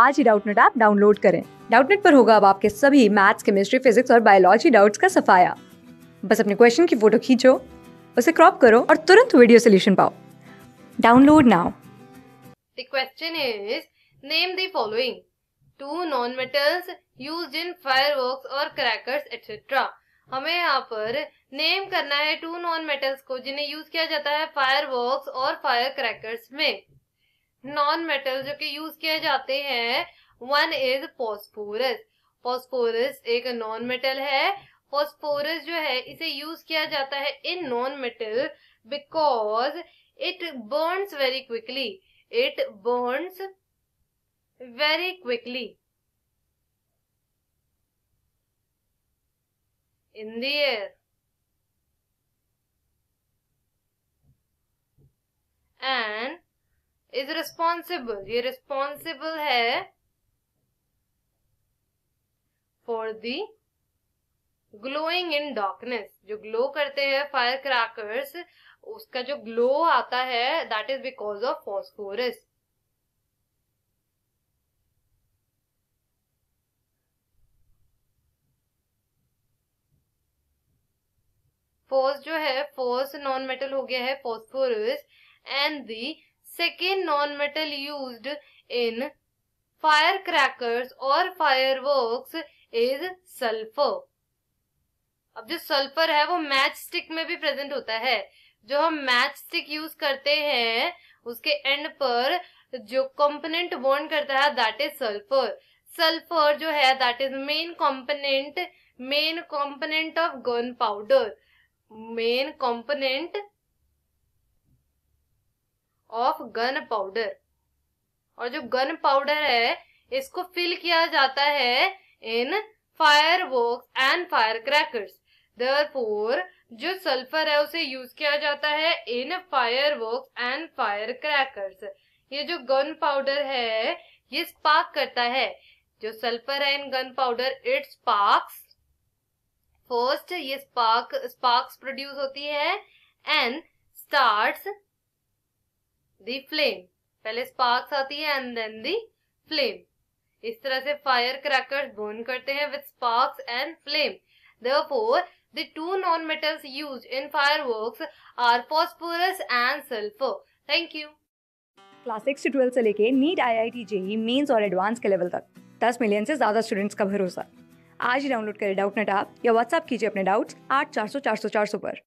आज ही Doubtnut app download करें डाउटनेट पर होगा अब आपके सभी मैथ्स केमिस्ट्री फिजिक्स और बायोलॉजी डाउट्स का सफाया बस अपने क्वेश्चन की फोटो खींचो उसे क्रॉप करो और तुरंत वीडियो सोल्यूशन पाओ download now the question is name the following two non metals use in fireworks और क्रैकर्स एक्सेट्रा हमें यहाँ पर नेम करना है टू नॉन मेटल्स को जिन्हें यूज किया जाता है फायरवर्क्स और फायर क्रैकर्स में नॉन मेटल जो कि यूज किए जाते हैं वन इज फॉस्फोरस फॉस्फोरस एक नॉन मेटल है फॉस्फोरस जो है इसे यूज किया जाता है in non metal because it burns very quickly it burns very quickly in the air And is responsible ये रिस्पॉन्सिबल है for the glowing in darkness जो ग्लो करते हैं फायर क्रैकर्स उसका जो ग्लो आता है that is because of phosphorus force जो है फोर्स नॉन मेटल हो गया है phosphorus and the Second non-metal used in firecrackers और fireworks is sulfur. अब जो सल्फर है वो मैच स्टिक में भी प्रेजेंट होता है जो हम मैच स्टिक यूज करते हैं उसके एंड पर जो कंपोनेंट बॉन्ड करता है दैट इज सल्फर सल्फर जो है that is main component main component of gun powder main component of gun powder और जो गन पाउडर है इसको फिल किया जाता है in fire work and fire crackers there जो सल्फर है उसे यूज किया जाता है in fire work and fire crackers ये जो गन पाउडर है ये स्पार्क करता है जो सल्फर है in gun powder it sparks first ये स्पार्क स्पार्क्स प्रोड्यूस होती है एंड स्टार्ट्स दी फ्लेम पहले स्पार्क्स आती है एंड देन दी फ्लेम इस तरह से फायर क्रैकर्स बर्न करते हैं with sparks and flame therefore the two non metals used in fireworks are phosphorus and sulphur thank you class six से twelfth से लेके NEET I I T JEE mains और advance के level तक 10 million से ज्यादा स्टूडेंट्स का भरोसा आज ही डाउनलोड करें डाउट नेट ऐप या व्हाट्सएप कीजिए अपने डाउट्स आठ चार सौ चार सौ चार सौ पर